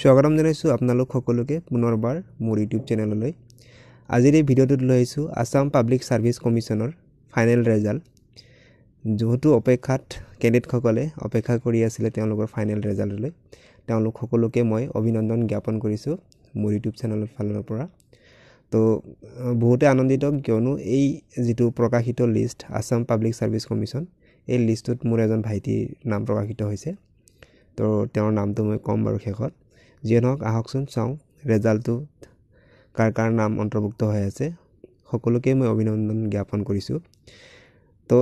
স্বাগতম জনাইছোঁ আপোনালোক সকলোকে পুনৰবাৰ মোৰ ইউটিউব চেনেললৈ আজিৰ এই ভিডিঅ'টোত লৈ আহিছোঁ আছাম পাব্লিক ছাৰ্ভিচ কমিশ্যনৰ ফাইনেল ৰেজাল্ট যিহেতু অপেক্ষাত কেণ্ডিডেটসকলে অপেক্ষা কৰি আছিলে তেওঁলোকৰ ফাইনেল ৰেজাল্টলৈ তেওঁলোক সকলোকে মই অভিনন্দন জ্ঞাপন কৰিছোঁ মোৰ ইউটিউব চেনেলৰ ফালৰ পৰা তো বহুতে আনন্দিত কিয়নো এই যিটো প্ৰকাশিত list Assam public service commission এই লিষ্টটোত মোৰ এজন ভাইটিৰ নাম প্ৰকাশিত হৈছে তো তেওঁৰ নামটো মই ক'ম বাৰু শেষত যিয়ে নহওক আহকচোন চাওঁ ৰেজাল্টটোত কাৰ কাৰ নাম অন্তৰ্ভুক্ত হৈ আছে সকলোকে মই অভিনন্দন জ্ঞাপন কৰিছোঁ তো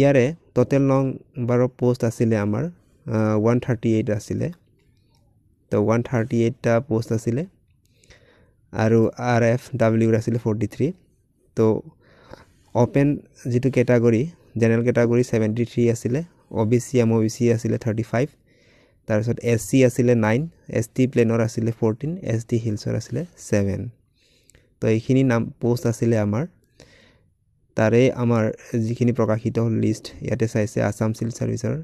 ইয়াৰে টোটেল নম্বৰৰ পোষ্ট আছিলে আমাৰ ওৱান থাৰ্টি এইট আছিলে তো ওৱান থাৰ্টি এইটটা পোষ্ট আছিলে আৰু আৰ এফ ডাব্লিউৰ আছিলে ফৰ্টি থ্ৰী তো অপেন যিটো category general category seventy three আছিলে O' B C M O' B C আছিলে থাৰ্টি ফাইভ তাৰপিছত এছ চি আছিলে নাইন এছ টি প্লেনৰ আছিলে ফৰ্টিন এছ টি হিলছৰ আছিলে ছেভেন তো এইখিনি নাম পোষ্ট আছিলে আমাৰ তাৰে আমাৰ যিখিনি প্ৰকাশিত লিষ্ট ইয়াতে চাইছে আছাম চিভিল ছাৰ্ভিচৰ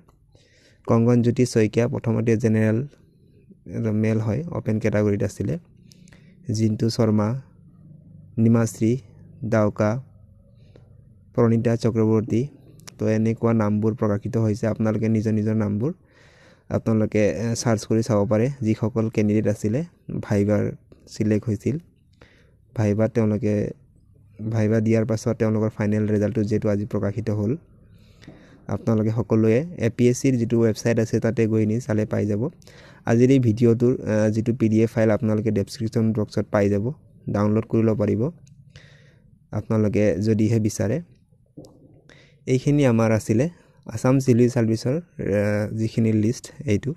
কংগনজ্যোতি শইকীয়া প্ৰথমতে জেনেৰেল মেল হয় অ'পেন কেটাগৰীত আছিলে জিন্তু শৰ্মা নিমাশ্ৰী ডাউকা প্ৰণীতা চক্ৰৱৰ্তী তো এনেকুৱা নামবোৰ প্ৰকাশিত হৈছে আপোনালোকে নিজৰ নিজৰ নামবোৰ আপোনালোকে চাৰ্চ কৰি চাব পাৰে যিসকল কেণ্ডিডেট আছিলে ভাইবাৰ চিলেক্ট হৈছিল ভাইবাৰ তেওঁলোকে ভাইবাৰ দিয়াৰ পাছত তেওঁলোকৰ ফাইনেল ৰিজাল্টটো যিহেতু আজি প্ৰকাশিত হ'ল আপোনালোকে সকলোৱে এ পি এছ চিৰ যিটো ৱেবছাইট আছে তাতে গৈ নি চালে পাই যাব আজিৰ এই ভিডিঅ'টোৰ যিটো পি ডি এফ ফাইল আপোনালোকে ডেছক্ৰিপশ্যন বক্সত পাই যাব ডাউনলোড কৰি ল'ব পাৰিব আপোনালোকে যদিহে বিচাৰে এইখিনি আমাৰ আছিলে আসাম জিলি সাৰ্ভিসেৰ যিখিনি লিষ্ট এইটো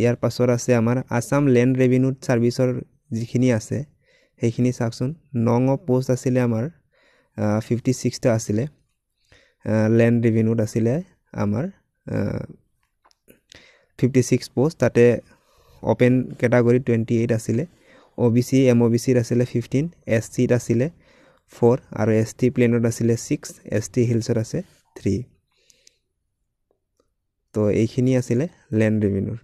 ইয়াৰ পাছত আছে আমাৰ আসাম ল্যান্ড ৰেভিনিউ সাৰ্ভিসেৰ যিখিনি আছে সেইখিনি চাকসন নং পোস্ট আছিলে আমাৰ ফিফটি সিক্সটা আছিলে ল্যান্ড ৰেভিনিউ আছিলে আমাৰ ফিফটি সিক্স পোস্ট তাতে অপেন ক্যাটাগরি টুয়েন্টি এইট আসলে O B C M O B সির আসলে ফিফটিন এস সিট আসলে ফ'ৰ আৰু এছ টি প্লেনত আছিলে ছিক্স এছ টি হিলছত আছে থ্ৰী তো এইখিনি আছিলে লেণ্ড ৰেভিনিউৰ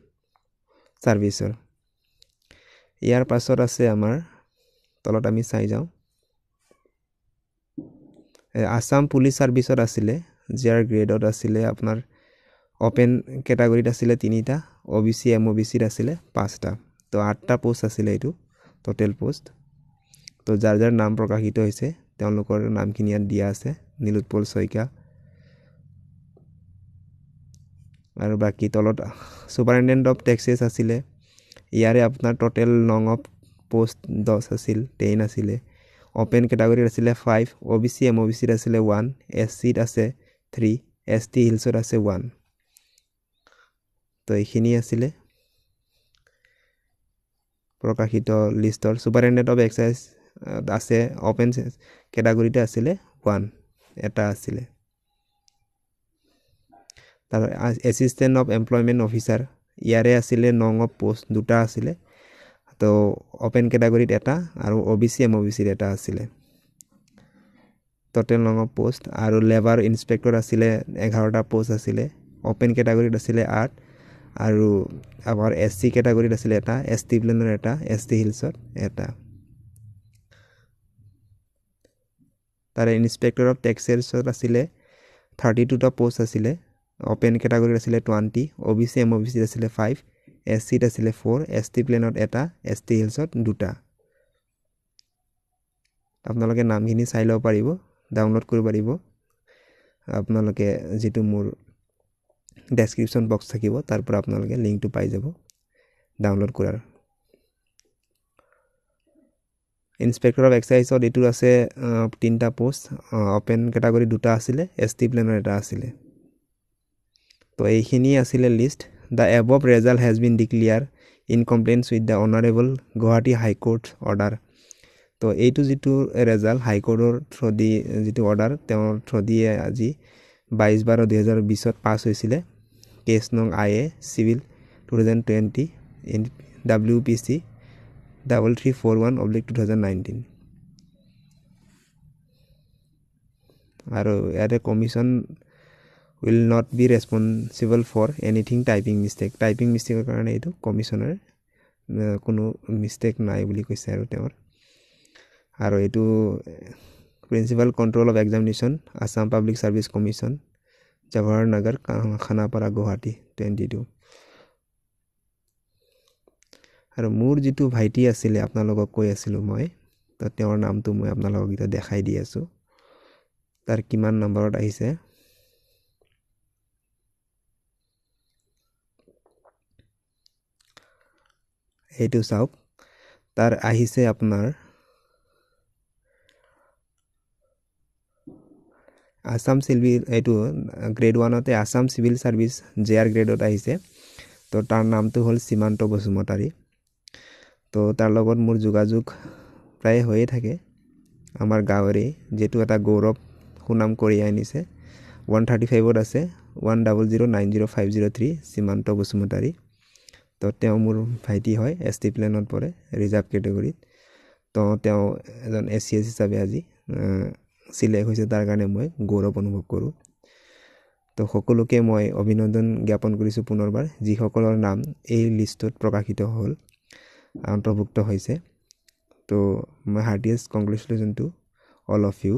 ছাৰ্ভিছৰ ইয়াৰ পাছত আছে আমাৰ তলত আমি চাই যাওঁ আছাম পুলিচ ছাৰ্ভিচত আছিলে যি আৰ গ্ৰেডত আছিলে আপোনাৰ অ'পেন কেটাগৰীত আছিলে তিনিটা O' B C M O' B চিত আছিলে পাঁচটা তো আঠটা পোষ্ট আছিলে এইটো ট'টেল পোষ্ট তো যাৰ যাৰ নাম প্ৰকাশিত হৈছে তেওঁলোকৰ নামখিনি ইয়াত দিয়া আছে নীলোৎপল শইকীয়া আৰু বাকী তলত ছুপাৰিণ্টেণ্ট অফ টেক্সেছ আছিলে ইয়াৰে আপোনাৰ ট'টেল নং অফ পষ্ট দহ আছিল টেন আছিলে অ'পেন কেটাগৰীত আছিলে five O' B C M O' B চিত আছিলে ওৱান এছ চিত আছে থ্ৰী এছ টি হিলছত আছে ওৱান তো এইখিনি আছিলে প্ৰকাশিত লিষ্টৰ ছুপাৰিণ্টেণ্ট অফ এক্সাইজ আছে অপেন কেটাগৰীতে আছিলে ওৱান এটা আছিলে তাৰ এচিষ্টেণ্ট অফ এমপ্লয়মেণ্ট অফিচাৰ ইয়াৰে আছিলে নং অফ প'ষ্ট দুটা আছিলে তো অপেন কেটাগৰীত এটা আৰু O' B C M O' B চিৰ এটা আছিলে টটেল নং অফ প'ষ্ট আৰু লেবাৰ ইনস্পেক্টৰ আছিলে এঘাৰটা প'ষ্ট আছিলে অপেন কেটাগৰীত আছিলে আঠ আৰু আমাৰ এছ চি কেটাগৰীত আছিলে এটা এছ টি প্লেনৰ এটা এছ টি হিলছত এটা তাৰে ইনস্পেক্টৰ অফ টেক্সেলছত আছিলে থাৰ্টি টুটা পোষ্ট আছিলে অপেন কেটাগৰীত আছিলে twenty O' B C M O' B চিত আছিলে ফাইভ এছ চিত আছিলে ফ'ৰ এছ টি প্লেনত এটা এছ টি হিলছত দুটা আপোনালোকে নামখিনি চাই ল'ব পাৰিব ডাউনলোড কৰিব পাৰিব আপোনালোকে যিটো মোৰ ডেছক্ৰিপশ্যন বক্স থাকিব তাৰ পৰা আপোনালোকে লিংকটো পাই যাব ডাউনলোড কৰাৰ ইনস্পেক্টৰ অফ এক্সাইজত এইটো আছে তিনিটা পোষ্ট অপেন কেটাগৰী দুটা আছিলে এছ টি প্লেনৰ এটা আছিলে তো এইখিনিয়ে আছিলে list the above result has been declare in compliance with the honourable Guwahati high court order তো এইটো যিটো ৰেজাল্ট হাইকোৰ্টৰ দি যিটো অৰ্ডাৰ তেওঁৰ দিয়ে আজি বাইছ বাৰ দুহেজাৰ বিছত পাছ হৈছিলে কেছ নং I A civil two thousand twenty in W P C double three four one oblique two thousand nineteen আৰু ইয়াতে commission will not be responsible for anything typing mistake typing মিষ্টেকৰ কাৰণে এইটো কমিশ্যনৰ কোনো মিষ্টেক নাই বুলি কৈছে আৰু তেওঁৰ আৰু এইটো principal control of examination Assam public service commission Jawahar Nagar Khanapara Guwahati twenty two আৰু মোৰ যিটো ভাইটি আছিলে আপোনালোকক কৈ আছিলোঁ মই তো তেওঁৰ নামটো মই আপোনালোকক এতিয়া দেখাই দি আছোঁ তাৰ কিমান নম্বৰত আহিছে সেইটো চাওক তাৰ আহিছে আপোনাৰ আসাম চিভিল এইটো গ্ৰেড ওৱানতে Assam civil service J R গ্ৰেডত আহিছে তো তাৰ নামটো হ'ল সীমান্ত বসুমতাৰী তো তাৰ লগত মোৰ যোগাযোগ প্ৰায়ে হৈয়ে থাকে আমাৰ গাঁৱৰে যিটো এটা গৌৰৱ সুনাম কঢ়িয়াই আনিছে ওৱান থাৰ্টি ফাইভত আছে one double zero' nine zero' five zero' three Simanta Basumatary তো তেওঁ মোৰ ভাইটি হয় এছ টি প্লেনত পৰে ৰিজাৰ্ভ কেটেগৰীত তো তেওঁ এজন এছ চি এছ হিচাপে আজি চিলেক্ট হৈছে তাৰ কাৰণে মই গৌৰৱ অনুভৱ কৰোঁ তো সকলোকে মই অভিনন্দন জ্ঞাপন কৰিছোঁ পুনৰবাৰ যিসকলৰ নাম এই লিষ্টত প্ৰকাশিত হ'ল অন্তৰ্ভুক্ত হৈছে তো মই heartiest congratulation to all of you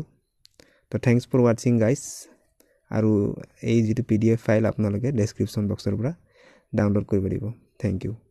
তো থেংকছ ফৰ ৱাটছিং গাইজ আৰু এই যিটো পি ডি এফ ফাইল আপোনালোকে ডেছক্ৰিপশ্যন বক্সৰ পৰা ডাউনলোড কৰিব লাগিব থেংক ইউ